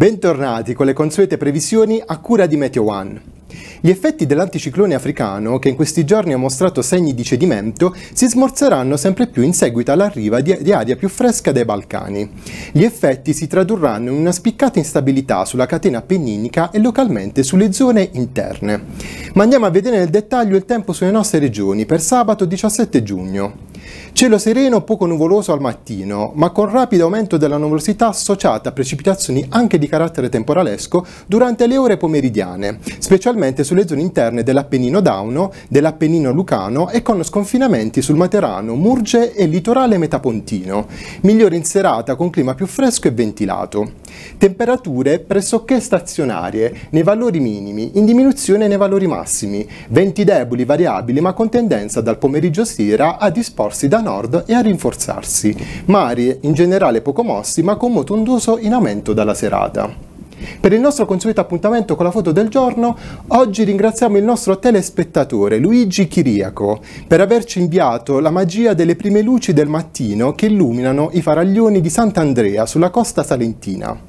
Bentornati con le consuete previsioni a cura di Meteo One. Gli effetti dell'anticiclone africano, che in questi giorni ha mostrato segni di cedimento, si smorzeranno sempre più in seguito all'arriva di, aria più fresca dai Balcani. Gli effetti si tradurranno in una spiccata instabilità sulla catena appenninica e localmente sulle zone interne. Ma andiamo a vedere nel dettaglio il tempo sulle nostre regioni per sabato 17 giugno. Cielo sereno, poco nuvoloso al mattino, ma con rapido aumento della nuvolosità associata a precipitazioni anche di carattere temporalesco durante le ore pomeridiane, specialmente sulle zone interne dell'Appennino Dauno, dell'Appennino Lucano e con sconfinamenti sul Materano, Murge e litorale metapontino. Migliore in serata con clima più fresco e ventilato. Temperature pressoché stazionarie, nei valori minimi, in diminuzione nei valori massimi, venti deboli variabili ma con tendenza dal pomeriggio sera a disporsi mossi da nord e a rinforzarsi, mari in generale poco mossi ma con moto in aumento dalla serata. Per il nostro consueto appuntamento con la foto del giorno, oggi ringraziamo il nostro telespettatore Luigi Chiriaco per averci inviato la magia delle prime luci del mattino che illuminano i faraglioni di Sant'Andrea sulla costa salentina.